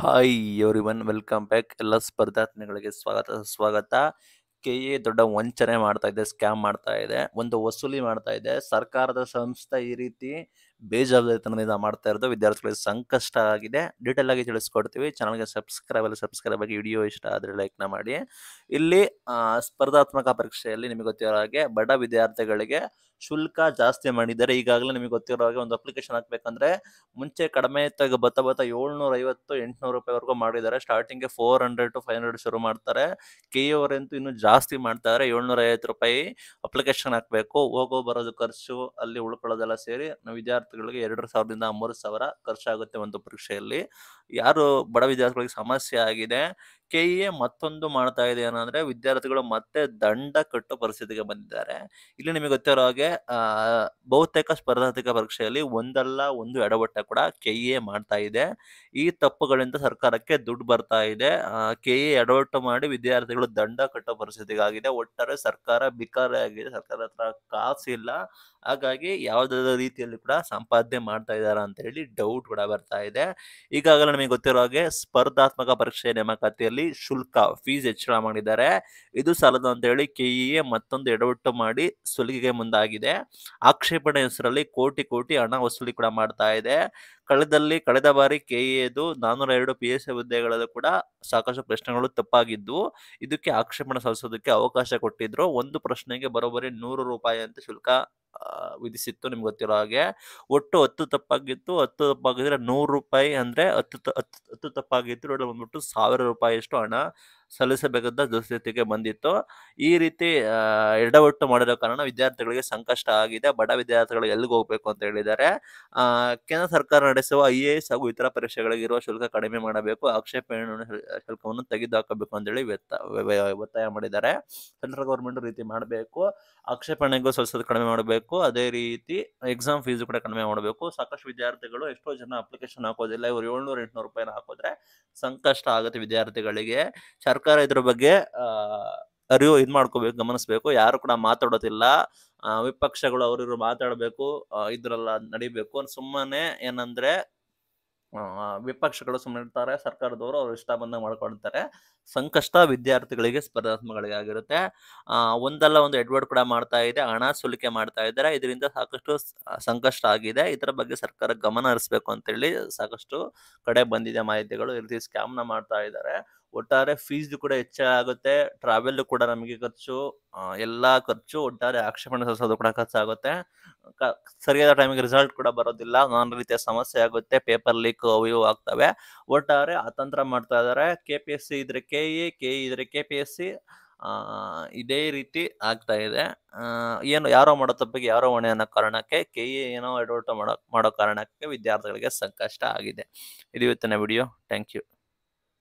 hi everyone welcome back ಎಲ್ಲ ಸ್ಪರ್ಧಾತ್ಮಿಗಳಿಗೆ ಸ್ವಾಗತ ಸ್ವಾಗತ ಕೆ ಎ ದೊಡ್ಡ ವಂಚನೆ ಮಾಡ್ತಾ ಇದೆ ಸ್ಕ್ಯಾಮ್ ಮಾಡ್ತಾ ಇದೆ ಒಂದು ವಸೂಲಿ ಮಾಡ್ತಾ ಇದೆ ಸರ್ಕಾರದ ಸಂಸ್ಥೆ ಈ ರೀತಿ ಬೇಜವಾಬ್ದಾರಿತನದಿಂದ ಮಾಡ್ತಾ ಇರೋದು ವಿದ್ಯಾರ್ಥಿಗಳಿಗೆ ಸಂಕಷ್ಟ ಆಗಿದೆ ಡೀಟೇಲ್ ಆಗಿ ತಿಳಿಸ್ಕೊಡ್ತೀವಿ ಚಾನಲ್ಗೆ ಸಬ್ಸ್ಕ್ರೈಬ್ ಅಲ್ಲಿ ಸಬ್ಸ್ಕ್ರೈಬ್ ಆಗಿ ವಿಡಿಯೋ ಇಷ್ಟ ಆದರೆ ಲೈಕ್ನ ಮಾಡಿ ಇಲ್ಲಿ ಸ್ಪರ್ಧಾತ್ಮಕ ಪರೀಕ್ಷೆಯಲ್ಲಿ ನಿಮಗೆ ಗೊತ್ತಿರೋ ಹಾಗೆ ಬಡ ವಿದ್ಯಾರ್ಥಿಗಳಿಗೆ ಶುಲ್ಕ ಜಾಸ್ತಿ ಮಾಡಿದ್ದಾರೆ ಈಗಾಗಲೇ ನಿಮಗೆ ಗೊತ್ತಿರೋ ಹಾಗೆ ಒಂದು ಅಪ್ಲಿಕೇಶನ್ ಹಾಕ್ಬೇಕಂದ್ರೆ ಮುಂಚೆ ಕಡಿಮೆ ತಗ ಬತ್ತ ಬತ್ತ ಏಳ್ನೂರ ಐವತ್ತು ಎಂಟುನೂರು ರೂಪಾಯಿವರೆಗೂ ಮಾಡಿದ್ದಾರೆ ಸ್ಟಾರ್ಟಿಂಗ್ಗೆ four hundred to five hundred ಶುರು ಮಾಡ್ತಾರೆ ಕೆ ಅವರಂತೂ ಇನ್ನೂ ಜಾಸ್ತಿ ಮಾಡ್ತಾರೆ ಏಳ್ನೂರ ಐವತ್ತು ರೂಪಾಯಿ ಅಪ್ಲಿಕೇಶನ್ ಹಾಕಬೇಕು ಹೋಗೋ ಬರೋದು ಖರ್ಚು ಅಲ್ಲಿ ಉಳ್ಕೊಳ್ಳೋದೆಲ್ಲ ಸೇರಿ ವಿದ್ಯಾರ್ಥಿ ವಿದ್ಯಾರ್ಥಿಗಳಿಗೆ ಎರಡು ಸಾವಿರದಿಂದ ಮೂರು ಸಾವಿರ ಖರ್ಚಾಗುತ್ತೆ ಒಂದು ಪರೀಕ್ಷೆಯಲ್ಲಿ ಯಾರು ಬಡ ವಿದ್ಯಾರ್ಥಿಗಳಿಗೆ ಸಮಸ್ಯೆ ಆಗಿದೆ ಕೆ ಎ ಮತ್ತೊಂದು ಮಾಡ್ತಾ ಇದೆ ಏನಂದ್ರೆ ವಿದ್ಯಾರ್ಥಿಗಳು ಮತ್ತೆ ದಂಡ ಕಟ್ಟೋ ಪರಿಸ್ಥಿತಿಗೆ ಬಂದಿದ್ದಾರೆ ಇಲ್ಲಿ ನಿಮಗೆ ಗೊತ್ತಿರೋ ಹಾಗೆ ಬಹುತೇಕ ಸ್ಪರ್ಧಾತ್ಮಕ ಪರೀಕ್ಷೆಯಲ್ಲಿ ಒಂದಲ್ಲ ಒಂದು ಎಡವಟ್ಟ ಕೂಡ ಕೆ ಎ ಮಾಡ್ತಾ ಇದೆ ಈ ತಪ್ಪುಗಳಿಂದ ಸರ್ಕಾರಕ್ಕೆ ದುಡ್ಡು ಬರ್ತಾ ಇದೆ ಕೆ ಎಡವಟ್ಟು ಮಾಡಿ ವಿದ್ಯಾರ್ಥಿಗಳು ದಂಡ ಕಟ್ಟೋ ಆಗಿದೆ ಒಟ್ಟಾರೆ ಸರ್ಕಾರ ಬಿಕಾರಿ ಆಗಿದೆ ಸರ್ಕಾರ ಹತ್ರ ಕಾಸಿಲ್ಲ ಹಾಗಾಗಿ ಯಾವುದಾದ ರೀತಿಯಲ್ಲಿ ಕೂಡ ಸಂಪಾದನೆ ಮಾಡ್ತಾ ಇದ್ದಾರಾ ಅಂತ ಹೇಳಿ ಡೌಟ್ ಕೂಡ ಬರ್ತಾ ಇದೆ ಈಗಾಗಲೇ ನಮಗೆ ಗೊತ್ತಿರೋ ಹಾಗೆ ಸ್ಪರ್ಧಾತ್ಮಕ ಪರೀಕ್ಷೆ ನೇಮಕಾತಿಯಲ್ಲಿ ಶುಲ್ಕ ಫೀಸ್ ಹೆಚ್ಚಳ ಮಾಡಿದ್ದಾರೆ ಇದು ಸಾಲದು ಅಂತ ಹೇಳಿ ಕೆಇಎ e ಮತ್ತೊಂದು ಎಡವಟ್ಟು ಮಾಡಿ ಸುಲಿಗೆಗೆ ಮುಂದಾಗಿದೆ ಆಕ್ಷೇಪಣೆ ಹೆಸರಲ್ಲಿ ಕೋಟಿ ಕೋಟಿ ಹಣ ವಸೂಲಿ ಕೂಡ ಮಾಡ್ತಾ ಇದೆ ಕಳೆದಲ್ಲಿ ಕಳೆದ ಬಾರಿ ಕೆಇಎದು e ನಾನೂರ ಎರಡು ಪಿ ಎಸ್ ಹುದ್ದೆಗಳಲ್ಲೂ ಕೂಡ ಸಾಕಷ್ಟು ಪ್ರಶ್ನೆಗಳು ತಪ್ಪಾಗಿದ್ದು ಇದಕ್ಕೆ ಆಕ್ಷೇಪಣೆ ಸಲ್ಲಿಸೋದಕ್ಕೆ ಅವಕಾಶ ಕೊಟ್ಟಿದ್ರು ಒಂದು ಪ್ರಶ್ನೆಗೆ ಬರೋಬ್ಬರಿ ನೂರು ರೂಪಾಯಿ ಅಂತ ಶುಲ್ಕ ವಿಧಿಸಿತ್ತು ನಿಮ್ಗೆ ಗೊತ್ತಿರೋ ಹಾಗೆ ಒಟ್ಟು ಹತ್ತು ತಪ್ಪಾಗಿತ್ತು ಹತ್ತು ತಪ್ಪಾಗಿದ್ರೆ ನೂರು ರೂಪಾಯಿ ಅಂದ್ರೆ ಹತ್ತು ಹತ್ತು ಹತ್ತು ತಪ್ಪಾಗಿತ್ತು ಬಂದ್ಬಿಟ್ಟು ಸಾವಿರ ರೂಪಾಯಿಯಷ್ಟು ಹಣ ಸಲ್ಲಿಸಬೇಕಾದ ದುಸ್ಥಿತಿಗೆ ಬಂದಿತ್ತು ಈ ರೀತಿ ಎಡವಟ್ಟು ಮಾಡಿರೋ ಕಾರಣ ವಿದ್ಯಾರ್ಥಿಗಳಿಗೆ ಸಂಕಷ್ಟ ಆಗಿದೆ ಬಡ ವಿದ್ಯಾರ್ಥಿಗಳಿಗೆ ಎಲ್ಲಿಗೆ ಹೋಗ್ಬೇಕು ಅಂತ ಹೇಳಿದ್ದಾರೆ ಕೇಂದ್ರ ಸರ್ಕಾರ ನಡೆಸುವ ಐ ಎ ಎಸ್ ಹಾಗೂ ಇತರ ಪರೀಕ್ಷೆಗಳಿಗೆ ಇರುವ ಶುಲ್ಕ ಕಡಿಮೆ ಮಾಡಬೇಕು ಆಕ್ಷೇಪಣೆ ಶುಲ್ಕವನ್ನು ತೆಗೆದುಹಾಕಬೇಕು ಅಂತೇಳಿ ಒತ್ತಾಯ ಮಾಡಿದ್ದಾರೆ ಸೆಂಟ್ರಲ್ ಗೌರ್ಮೆಂಟ್ ರೀತಿ ಮಾಡಬೇಕು ಆಕ್ಷೇಪಣೆಗೂ ಸ್ವಲ್ಪ ಕಡಿಮೆ ಮಾಡಬೇಕು ಅದೇ ರೀತಿ ಎಕ್ಸಾಮ್ ಫೀಸ್ ಕೂಡ ಕಡಿಮೆ ಮಾಡಬೇಕು ಸಾಕಷ್ಟು ವಿದ್ಯಾರ್ಥಿಗಳು ಎಷ್ಟೋ ಜನ ಅಪ್ಲಿಕೇಶನ್ ಹಾಕೋದಿಲ್ಲ ಇವರು ಏಳ್ನೂರು ಎಂಟುನೂರು ರೂಪಾಯಿನ ಹಾಕಿದ್ರೆ ಸಂಕಷ್ಟ ಆಗುತ್ತೆ ವಿದ್ಯಾರ್ಥಿಗಳಿಗೆ ಸರ್ಕಾರ ಇದ್ರ ಬಗ್ಗೆ ಅರಿವು ಇದು ಮಾಡ್ಕೋಬೇಕು ಗಮನಿಸ್ಬೇಕು ಯಾರು ಕೂಡ ಮಾತಾಡೋದಿಲ್ಲ ವಿಪಕ್ಷಗಳು ಅವರಿವ್ರು ಮಾತಾಡಬೇಕು ಇದ್ರಲ್ಲ ನಡಿಬೇಕು ಸುಮ್ಮನೆ ಏನಂದ್ರೆ ವಿಪಕ್ಷಗಳು ಸುಮ್ಮನೆ ಸರ್ಕಾರದವರು ಅವ್ರು ಇಷ್ಟ ಬಂದ ಮಾಡ್ಕೊಳ್ತಾರೆ ಸಂಕಷ್ಟ ವಿದ್ಯಾರ್ಥಿಗಳಿಗೆ ಸ್ಪರ್ಧಾತ್ಮಕಗಳಿಗಾಗಿರುತ್ತೆ ಆಗಿರುತ್ತೆ ಒಂದಲ್ಲ ಒಂದು ಎಡ್ವರ್ಡ್ ಕೂಡ ಮಾಡ್ತಾ ಇದೆ ಹಣ ಸುಲಿಕೆ ಮಾಡ್ತಾ ಇದ್ದಾರೆ ಇದರಿಂದ ಸಾಕಷ್ಟು ಸಂಕಷ್ಟ ಆಗಿದೆ ಇದರ ಬಗ್ಗೆ ಸರ್ಕಾರ ಗಮನ ಹರಿಸ್ಬೇಕು ಅಂತೇಳಿ ಸಾಕಷ್ಟು ಕಡೆ ಬಂದಿದೆ ಮಾಹಿತಿಗಳು ಈ ರೀತಿ ಸ್ಕ್ಯಾಮ್ನ ಮಾಡ್ತಾ ಇದ್ದಾರೆ ಒಟ್ಟಾರೆ ಫೀಸ್ ಕೂಡ ಹೆಚ್ಚಾಗುತ್ತೆ ಟ್ರಾವೆಲ್ ಕೂಡ ನಮಗೆ ಖರ್ಚು ಎಲ್ಲ ಖರ್ಚು ಒಟ್ಟಾರೆ ಆಕ್ಷೇಪಣೆ ಸಲ್ಲಿಸೋದು ಕೂಡ ಖರ್ಚಾಗುತ್ತೆ ಸರಿಯಾದ ಟೈಮಿಗೆ ರಿಸಲ್ಟ್ ಕೂಡ ಬರೋದಿಲ್ಲ ನಾನಾ ರೀತಿಯ ಸಮಸ್ಯೆ ಆಗುತ್ತೆ ಪೇಪರ್ ಲೀಕ್ ಅವು ಇವು ಆಗ್ತವೆ ಒಟ್ಟಾರೆ ಅತಂತ್ರ ಮಾಡ್ತಾ ಇದಾರೆ ಕೆ ಪಿ ಎಸ್ ಸಿ ಇದ್ರೆ ಕೆ ಇ ಕೆ ಇದ್ರೆ ಕೆ ಪಿ ಎಸ್ ಸಿ ಇದೇ ರೀತಿ ಆಗ್ತಾ ಇದೆ ಏನು ಯಾರೋ ಮಾಡೋ ತಪ್ಪಿಗೆ ಯಾರೋ ಹೊಣೆ ಅನ್ನೋ ಕಾರಣಕ್ಕೆ ಕೆ ಎ ಏನೋ ಎಡವಟ್ಟು ಮಾಡೋ ಮಾಡೋ ಕಾರಣಕ್ಕೆ ವಿದ್ಯಾರ್ಥಿಗಳಿಗೆ ಸಂಕಷ್ಟ ಆಗಿದೆ ಇದು ಇವತ್ತಿನ ವಿಡಿಯೋ ಥ್ಯಾಂಕ್ ಯು